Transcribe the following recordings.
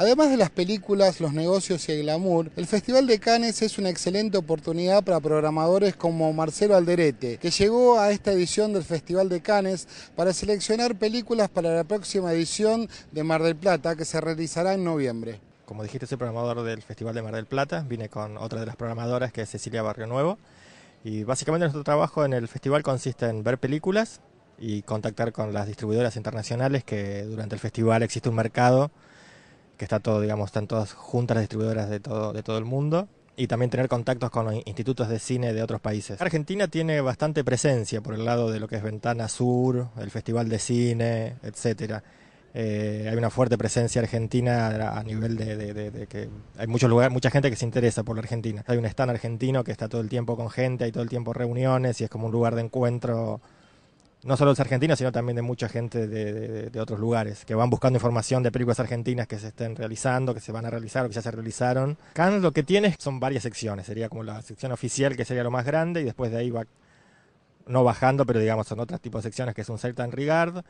Además de las películas, los negocios y el glamour, el Festival de Cannes es una excelente oportunidad para programadores como Marcelo Alderete, que llegó a esta edición del Festival de Cannes para seleccionar películas para la próxima edición de Mar del Plata, que se realizará en noviembre como dijiste, soy programador del Festival de Mar del Plata. Vine con otra de las programadoras que es Cecilia Barrio Nuevo. Y básicamente nuestro trabajo en el festival consiste en ver películas y contactar con las distribuidoras internacionales que durante el festival existe un mercado que está todo, digamos, están todas juntas las distribuidoras de todo, de todo el mundo y también tener contactos con los institutos de cine de otros países. Argentina tiene bastante presencia por el lado de lo que es Ventana Sur, el Festival de Cine, etcétera. Eh, hay una fuerte presencia argentina a nivel de, que hay muchos lugares, mucha gente que se interesa por la Argentina. Hay un stand argentino que está todo el tiempo con gente, hay todo el tiempo reuniones y es como un lugar de encuentro no solo de los argentinos, sino también de mucha gente de, otros lugares, que van buscando información de películas argentinas que se estén realizando, que se van a realizar o que ya se realizaron. Cannes lo que tiene son varias secciones, sería como la sección oficial, que sería lo más grande, y después de ahí va, no bajando, pero digamos son otros tipos de secciones, que es un Certain Regard,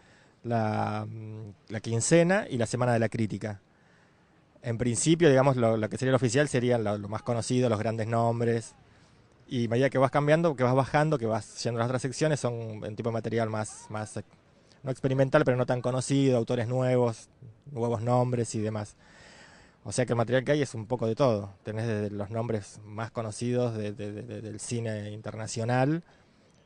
mm, la, quincena y la semana de la crítica. En principio, digamos, lo, que sería lo oficial serían lo más conocido, los grandes nombres, y medida que vas cambiando, que vas bajando, que vas yendo a las otras secciones, son un tipo de material más, más eh, no experimental, pero no tan conocido, autores nuevos, nuevos nombres y demás. O sea que el material que hay es un poco de todo. Tenés desde los nombres más conocidos del cine internacional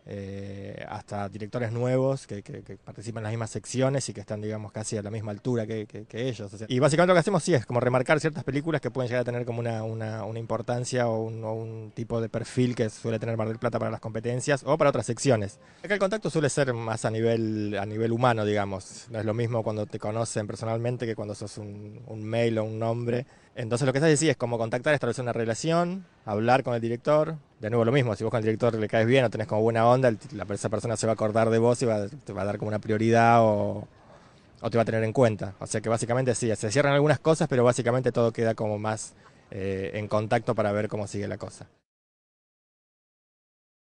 eh, hasta directores nuevos que, participan en las mismas secciones y que están, digamos, casi a la misma altura que, ellos. y básicamente lo que hacemos sí es como remarcar ciertas películas que pueden llegar a tener como una, una, importancia o un, tipo de perfil que suele tener Mar del Plata para las competencias o para otras secciones. Acá el contacto suele ser más a nivel, a nivel humano, digamos. No es lo mismo cuando te conocen personalmente que cuando sos un, un mail o un nombre. Entonces lo que estás diciendo es como contactar, establecer una relación, hablar con el director, de nuevo lo mismo, si vos con el director le caes bien o tenés como buena onda, esa persona se va a acordar de vos y te va a dar como una prioridad o, te va a tener en cuenta. O sea que básicamente sí, se cierran algunas cosas, pero básicamente todo queda como más eh, en contacto para ver cómo sigue la cosa.